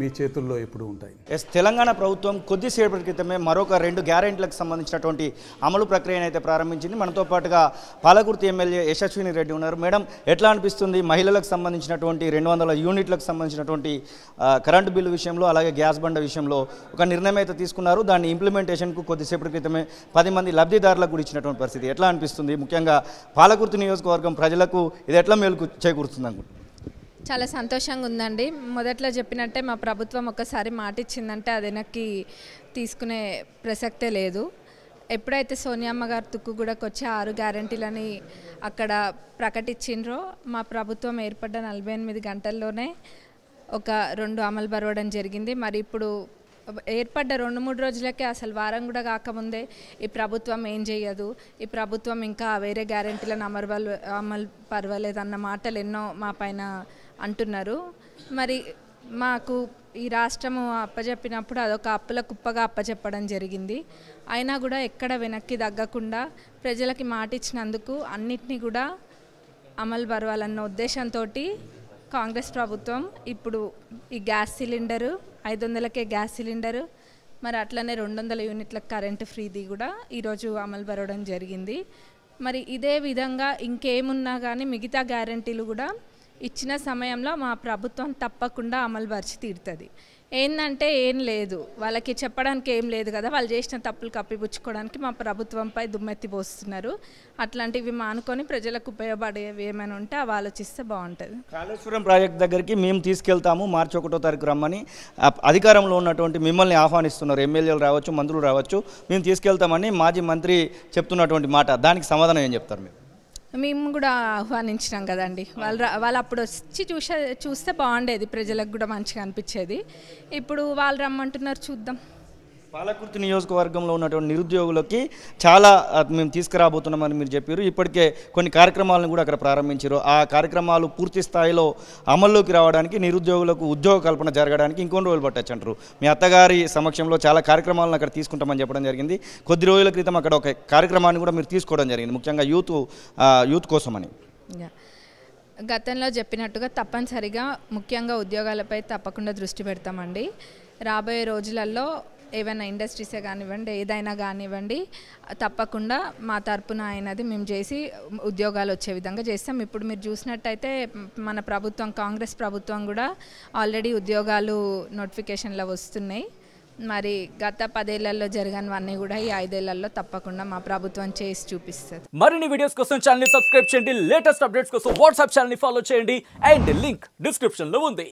మీ చేతుల్లో ఎప్పుడు ఉంటాయి ఎస్ తెలంగాణ ప్రభుత్వం కొద్దిసేపటి క్రితమే మరొక రెండు గ్యారెంటీలకు సంబంధించినటువంటి అమలు ప్రక్రియను అయితే ప్రారంభించింది మనతో పాటుగా పాలకుర్తి ఎమ్మెల్యే యశస్విని రెడ్డి ఉన్నారు మేడం ఎట్లా అనిపిస్తుంది మహిళలకు సంబంధించినటువంటి రెండు వందల యూనిట్లకు సంబంధించినటువంటి కరెంటు బిల్లు విషయంలో అలాగే గ్యాస్ బండ విషయంలో ఒక నిర్ణయం అయితే తీసుకున్నారు దాన్ని ఇంప్లిమెంటేషన్కు కొద్దిసేపటి క్రితమే పది మంది లబ్ధిదారులకు కూడా ఇచ్చినటువంటి పరిస్థితి ఎట్లా అనిపిస్తుంది ముఖ్యంగా పాలకుర్తి నియోజకవర్గం ప్రజలకు ఇది ఎట్లా మేలు చేకూరుతుంది అనుకుంటున్నాను చాలా సంతోషంగా ఉందండి మొదట్లో చెప్పినట్టే మా ప్రభుత్వం ఒకసారి మాట ఇచ్చిందంటే అది వెనక్కి తీసుకునే ప్రసక్తే లేదు ఎప్పుడైతే సోనియామ్మ గారు తుక్కు కూడా కొచ్చే ఆరు గ్యారంటీలని అక్కడ ప్రకటించిండ్రో మా ప్రభుత్వం ఏర్పడ్డ నలభై ఎనిమిది గంటల్లోనే ఒక రెండు అమలు పరవడం జరిగింది మరి ఇప్పుడు ఏర్పడ్డ రెండు మూడు రోజులకే అసలు వారం కూడా కాకముందే ఈ ప్రభుత్వం ఏం చేయదు ఈ ప్రభుత్వం ఇంకా వేరే గ్యారెంటీలను గ్యారంటీలను అమలు పర్వాలేదు అన్న మాటలు ఎన్నో మా పైన అంటున్నారు మరి మాకు ఈ రాష్ట్రము అప్పజెప్పినప్పుడు అదొక అప్పుల కుప్పగా అప్పచెప్పడం జరిగింది అయినా కూడా ఎక్కడ వెనక్కి తగ్గకుండా ప్రజలకి మాట ఇచ్చినందుకు అన్నిటినీ కూడా అమలు పరవాలన్న ఉద్దేశంతో కాంగ్రెస్ ప్రభుత్వం ఇప్పుడు ఈ గ్యాస్ సిలిండరు ఐదు వందలకే గ్యాస్ సిలిండరు మరి అట్లనే రెండు వందల యూనిట్ల కరెంటు ఫ్రీది కూడా ఈరోజు అమలు పరవడం జరిగింది మరి ఇదే విధంగా ఇంకేమున్నా కానీ మిగతా గ్యారంటీలు కూడా ఇచ్చిన సమయంలో మా ప్రభుత్వం తప్పకుండా అమలుపరిచి తీరుతుంది ఏంటంటే ఏం లేదు వాళ్ళకి చెప్పడానికి ఏం లేదు కదా వాళ్ళు చేసిన తప్పులు కప్పిపుచ్చుకోవడానికి మా ప్రభుత్వంపై దుమ్మెత్తి పోస్తున్నారు అట్లాంటివి మానుకొని ప్రజలకు ఉపయోగపడేవి ఏమైనా ఉంటే అవి ఆలోచిస్తే బాగుంటుంది కాళేశ్వరం ప్రాజెక్ట్ దగ్గరికి మేము తీసుకెళ్తాము మార్చి ఒకటో తారీఖు రమ్మని అధికారంలో ఉన్నటువంటి మిమ్మల్ని ఆహ్వానిస్తున్నారు ఎమ్మెల్యేలు రావచ్చు మంత్రులు రావచ్చు మేము తీసుకెళ్తామని మాజీ మంత్రి చెప్తున్నటువంటి మాట దానికి సమాధానం ఏం చెప్తారు మీరు మేము కూడా ఆహ్వానించినాం కదండి వాళ్ళు వాళ్ళు అప్పుడు వచ్చి చూసే చూస్తే బాగుండేది ప్రజలకు కూడా మంచిగా అనిపించేది ఇప్పుడు వాళ్ళు రమ్మంటున్నారు చూద్దాం పాలకుర్తి నియోజకవర్గంలో ఉన్నటువంటి నిరుద్యోగులకి చాలా మేము తీసుకురాబోతున్నామని మీరు చెప్పారు ఇప్పటికే కొన్ని కార్యక్రమాలను కూడా అక్కడ ప్రారంభించారు ఆ కార్యక్రమాలు పూర్తి స్థాయిలో అమల్లోకి రావడానికి నిరుద్యోగులకు ఉద్యోగ కల్పన జరగడానికి ఇంకొన్ని రోజులు పట్టచ్చు మీ అత్తగారి సమక్షంలో చాలా కార్యక్రమాలను అక్కడ తీసుకుంటామని చెప్పడం జరిగింది కొద్ది రోజుల క్రితం అక్కడ ఒక కార్యక్రమాన్ని కూడా మీరు తీసుకోవడం జరిగింది ముఖ్యంగా యూత్ యూత్ కోసమని గతంలో చెప్పినట్టుగా తప్పనిసరిగా ముఖ్యంగా ఉద్యోగాలపై తప్పకుండా దృష్టి పెడతామండి రాబోయే రోజులలో ఏవైనా ఇండస్ట్రీసే కానివ్వండి ఏదైనా కానివ్వండి తప్పకుండా మా తరపున అయినది మేము చేసి ఉద్యోగాలు వచ్చే విధంగా చేస్తాం ఇప్పుడు మీరు చూసినట్టయితే మన ప్రభుత్వం కాంగ్రెస్ ప్రభుత్వం కూడా ఆల్రెడీ ఉద్యోగాలు నోటిఫికేషన్లో వస్తున్నాయి మరి గత పదేళ్లలో జరగనివన్నీ కూడా ఈ ఐదేళ్లలో తప్పకుండా మా ప్రభుత్వం చేసి చూపిస్తుంది మరిన్ని వీడియోస్ కోసం ఛానల్ సబ్స్క్రైబ్ చేయండి లేటెస్ట్ అప్డేట్స్ కోసం వాట్సాప్ ఛానల్ ఫాలో చేయండి అండ్ లింక్ డిస్క్రిప్షన్ లో ఉంది